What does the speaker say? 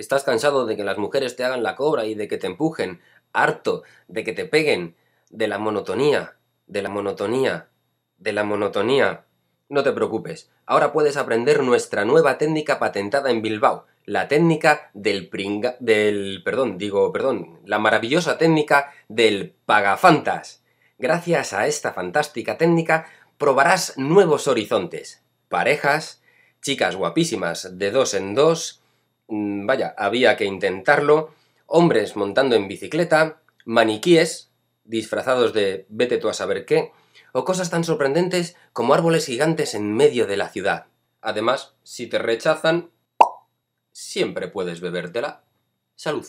estás cansado de que las mujeres te hagan la cobra y de que te empujen, harto de que te peguen, de la monotonía, de la monotonía, de la monotonía. No te preocupes, ahora puedes aprender nuestra nueva técnica patentada en Bilbao, la técnica del pringa... del... perdón, digo, perdón, la maravillosa técnica del pagafantas. Gracias a esta fantástica técnica probarás nuevos horizontes, parejas, chicas guapísimas de dos en dos, Mm, vaya, había que intentarlo, hombres montando en bicicleta, maniquíes disfrazados de vete tú a saber qué, o cosas tan sorprendentes como árboles gigantes en medio de la ciudad. Además, si te rechazan, siempre puedes bebértela. Salud.